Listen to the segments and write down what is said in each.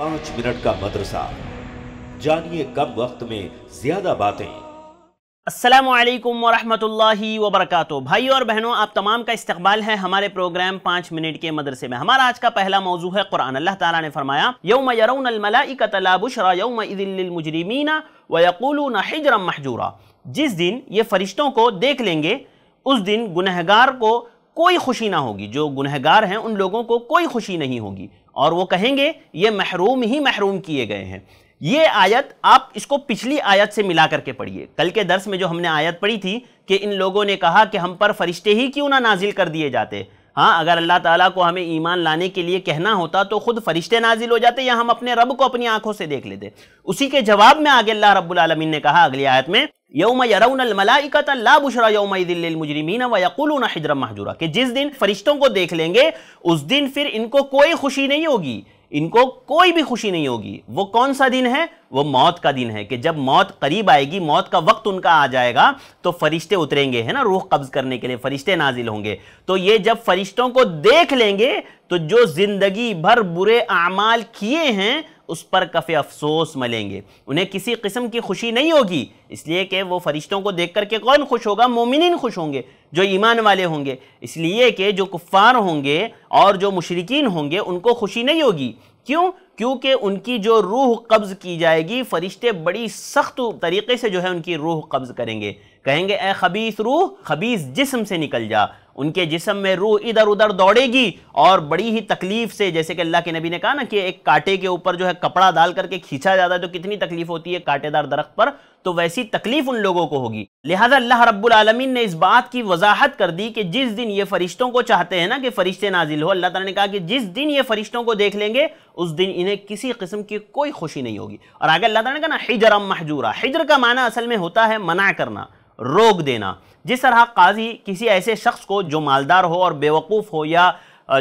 पांच मिनट का मदरसा जानिए कम वक्त में ज्यादा बातें असलकम वरहि वबरक भाई और बहनों आप तमाम का इस्तबाल है हमारे प्रोग्राम पाँच मिनट के मदरसे में हमारा आज का पहला मौजू है कुरान अल्लाह ताला ने फरमाया यौम यरमलाबुशरा यौम मुजरमीना वयकुल हजरम महजूरा जिस दिन ये फरिश्तों को देख लेंगे उस दिन गुनहगार को कोई खुशी ना होगी जो गुनहगार हैं उन लोगों को कोई खुशी नहीं होगी और वो कहेंगे ये महरूम ही महरूम किए गए हैं ये आयत आप इसको पिछली आयत से मिला करके पढ़िए कल के दर्स में जो हमने आयत पढ़ी थी कि इन लोगों ने कहा कि हम पर फरिश्ते ही क्यों ना नाजिल कर दिए जाते हाँ अगर अल्लाह ताला को हमें ईमान लाने के लिए कहना होता तो खुद फरिश्ते नाजिल हो जाते या हम अपने रब को अपनी आंखों से देख लेते उसी के जवाब में आगे अल्लाह रब्बुल आलमीन ने कहा अगली आयत में यौम बुशरा यौम व वक़ुल हजरम महजूरा कि जिस दिन फरिश्तों को देख लेंगे उस दिन फिर इनको कोई खुशी नहीं होगी इनको कोई भी खुशी नहीं होगी वो कौन सा दिन है वो मौत का दिन है कि जब मौत करीब आएगी मौत का वक्त उनका आ जाएगा तो फरिश्ते उतरेंगे है ना रूह कब्ज करने के लिए फरिश्ते नाजिल होंगे तो ये जब फरिश्तों को देख लेंगे तो जो जिंदगी भर बुरे अमाल किए हैं उस पर कफ़े अफसोस मलेंगे उन्हें किसी किस्म की खुशी नहीं होगी इसलिए कि वो फरिश्तों को देख करके कौन खुश होगा मोमिन खुश होंगे जो ईमान वाले होंगे इसलिए कि जो कुफ़ार होंगे और जो मशरकिन होंगे उनको खुशी नहीं होगी क्यों क्योंकि उनकी जो रूह कब्ज़ की जाएगी फरिश्ते बड़ी सख्त तरीके से जो है उनकी रूह कब्ज़ करेंगे कहेंगे ए खबीस रूह खबीस जिस्म से निकल जा उनके जिसम में रूह इधर उधर दौड़ेगी और बड़ी ही तकलीफ से जैसे कि अल्लाह के नबी ने कहा ना कि एक कांटे के ऊपर जो है कपड़ा डाल करके खींचा जाता है तो कितनी तकलीफ होती है कांटेदार दरख्त पर तो वैसी तकलीफ उन लोगों को होगी लिहाजा अल्लाह रब्बुल आलमीन ने इस बात की वजाहत कर दी कि जिस दिन ये फरिश्तों को चाहते हैं ना कि फरिश्ते नाजिल हो अल्लाह ताला ने कहा कि जिस दिन ये फरिश्तों को देख लेंगे उस दिन इन्हें किसी किस्म की कोई खुशी नहीं होगी और आगे अल्लाह ताला ने कहा ना हिजरम महजूरा हिजर का माना असल में होता है मना करना रोक देना जिस तरह काजी किसी ऐसे शख्स को जो मालदार हो और बेवकूफ़ हो या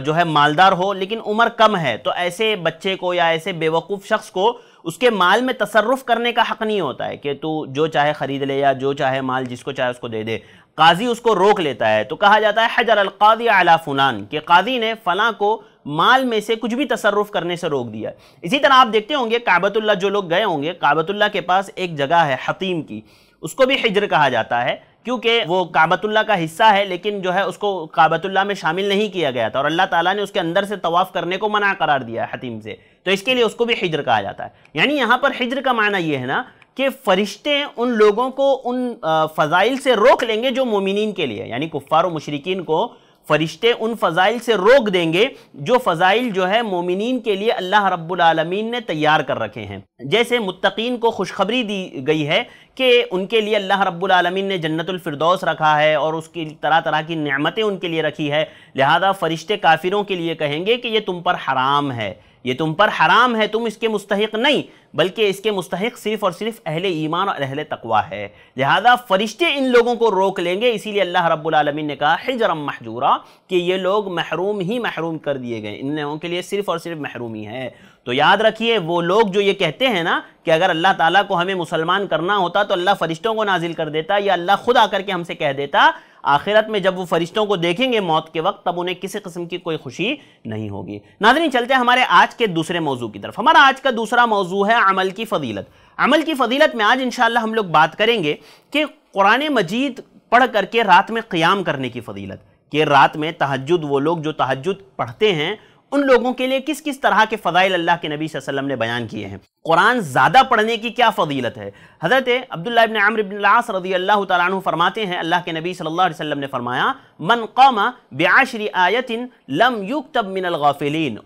जो है मालदार हो लेकिन उम्र कम है तो ऐसे बच्चे को या ऐसे बेवकूफ़ शख्स को उसके माल में तसरफ करने का हक़ नहीं होता है कि तू जो चाहे ख़रीद ले या जो चाहे माल जिसको चाहे उसको दे दे काजी उसको रोक लेता है तो कहा जाता है हजर अलकादी अला फ़लान कि काजी ने फ़लाँ को माल में से कुछ भी तसरफ करने से रोक दिया इसी तरह आप देखते होंगे काबतुल्ला जो लोग गए होंगे काबतुल्ला के पास एक जगह है हतीम की उसको भी हिजर कहा जाता है क्योंकि वो काबतुल्ला का हिस्सा है लेकिन जो है उसको काबतुल्ला में शामिल नहीं किया गया था और अल्लाह ताला ने उसके अंदर से तवाफ़ करने को मना करार दिया है हतीम से तो इसके लिए उसको भी हिजर कहा जाता है यानी यहाँ पर हिजर का माना यह है ना कि फ़रिश्ते उन लोगों को उन फ़जाइल से रोक लेंगे जो मोमिन के लिए यानी कुफ़ार मशरकिन को फरिश्ते उन फ़ज़ाइल से रोक देंगे जो फ़ज़ाइल जो है मोमिन के लिए अल्लाह रब्बुलमीन ने तैयार कर रखे हैं जैसे मुतकीन को खुशखबरी दी गई है कि उनके लिए अल्लाह रब्बुलमीन ने जन्नतफरदौस रखा है और उसकी तरह तरह की नमतें उनके लिए रखी है लिहाजा फ़रिश्ते काफिरों के लिए कहेंगे कि ये तुम पर हराम है ये तुम पर हराम है तुम इसके मुस्तक नहीं बल्कि इसके मुस्तक सिर्फ और सिर्फ अहले ईमान और अहले तकवा है लिहाजा फरिश्ते इन लोगों को रोक लेंगे इसीलिए अल्लाह रब्बुलमीन ने कहा हिजरम महजूरा कि ये लोग महरूम ही महरूम कर दिए गए इन लोगों के लिए सिर्फ और सिर्फ महरूमी है तो याद रखिए वो लोग जो ये कहते हैं ना कि अगर अल्लाह ताली को हमें मुसलमान करना होता तो अल्लाह फरिश्तों को नाजिल कर देता या अल्लाह खुद आकर के हमसे कह देता आखिरत में जब वो फरिश्तों को देखेंगे मौत के वक्त तब उन्हें किसी किस्म की कोई खुशी नहीं होगी नाजरीन चलते हैं हमारे आज के दूसरे मौजू की तरफ हमारा आज का दूसरा मौजू है अमल की फ़जीलत अमल की फ़जीलत में आज इन हम लोग बात करेंगे कि कुरान मजीद पढ़ करके रात में क़्याम करने की फ़जीलत कि रात में तहजद वो लोग जो तहजद पढ़ते हैं उन लोगों के लिए किस किस तरह के फ़ज़ाइल अल्लाह के नबी वसल्लम ने बयान किए हैं कुरान ज़्यादा पढ़ने की क्या फजीलत है हज़रत अब्दुल्ला इबन आमर लास अल्लाह तु फरमाते हैं अल्लाह के नबी सल्लल्लाहु अलैहि वसल्लम ने फरमाया मन कौम बशरी आयतिन लम युग तब मिनल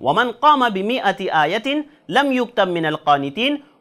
वमन कौम बिमी अति आयतिन लम युग तब मिनल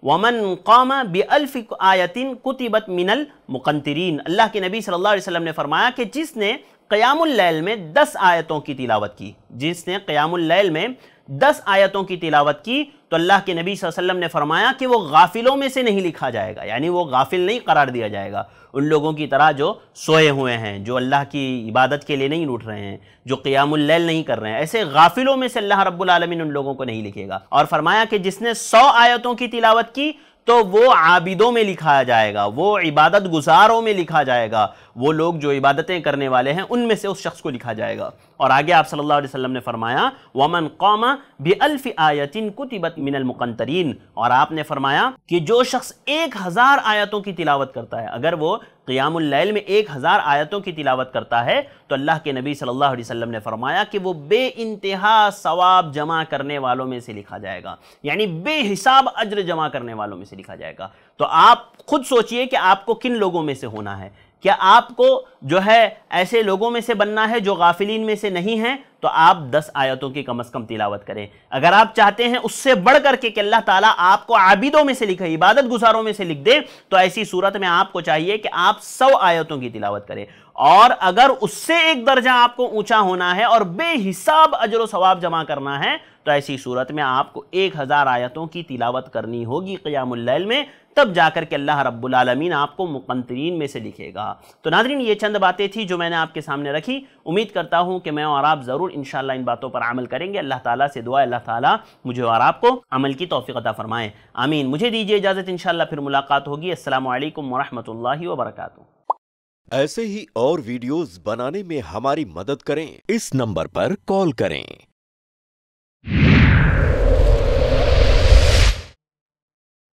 वमन कौम बल्फ़ आयतिन कुतिबत मिनल मुकंतरीन अल्लाह के नबी सल्लल्लाहु अलैहि वसल्लम ने फरमाया कि जिसने क़यामुल्लैल में दस आयतों की तिलावत की जिसने क़यामुल्लैल में दस आयतों की तिलावत की तो अल्लाह के नबी वसल्लम ने फरमाया कि वो गाफिलों में से नहीं लिखा जाएगा यानी वो गाफिल नहीं करार दिया जाएगा उन लोगों की तरह जो सोए हुए हैं जो अल्लाह की इबादत के लिए नहीं उठ रहे हैं जो क़ियामुल्लैल नहीं कर रहे हैं ऐसे गाफिलों में से अल्लाह रब्बुल रबालमीन उन लोगों को नहीं लिखेगा और फरमाया कि जिसने सौ आयतों की तिलावत की तो वो आबिदों में लिखा जाएगा वो इबादत गुजारों में लिखा जाएगा वो लोग जो इबादतें करने वाले हैं उनमें से उस शख्स को लिखा जाएगा और आगे आप सल्लल्लाहु अलैहि वसल्लम ने फरमाया वमन कौमा बेअल्फ़ आयतिन कुतिबत मुकंतरीन और आपने फरमाया कि जो शख्स एक हज़ार आयतों की तिलावत करता है अगर वो क़ियामुल्लैल में एक हज़ार आयतों की तिलावत करता है तो अल्लाह के नबी सल्लल्लाहु अलैहि वसल्लम ने फरमाया कि वो बे इंतहा सवाब जमा करने वालों में से लिखा जाएगा यानी बेहिसाब अज्र जमा करने वालों में से लिखा जाएगा तो आप खुद सोचिए कि आपको किन लोगों में से होना है क्या आपको जो है ऐसे लोगों में से बनना है जो गाफिलीन में से नहीं हैं तो आप 10 आयतों की कम अज़ कम तिलावत करें अगर आप चाहते हैं उससे बढ़ करके कि अल्लाह ताला आपको आबिदों में से लिखे इबादत गुजारों में से लिख दे तो ऐसी सूरत में आपको चाहिए कि आप 100 आयतों की तिलावत करें और अगर उससे एक दर्जा आपको ऊंचा होना है और बेहिसाब अजर सवाब जमा करना है तो ऐसी सूरत में आपको एक हज़ार आयतों की तिलावत करनी होगी क़यामुल्लैल में तब जाकर के अल्लाह रब्बुलमीन आपको मुकंतरीन में से लिखेगा तो नादरीन ये चंद बातें थी जो मैंने आपके सामने रखी उम्मीद करता हूँ कि मैं और आप ज़रूर इन इन बातों पर अमल करेंगे अल्लाह ताला से दुआ अल्लाह ताला मुझे और आपको अमल की तोफ़ीकता फ़रमाएँ आमीन मुझे दीजिए इजाज़त इन फिर मुलाकात होगी असल वरहमल वर्क ऐसे ही और वीडियोस बनाने में हमारी मदद करें इस नंबर पर कॉल करें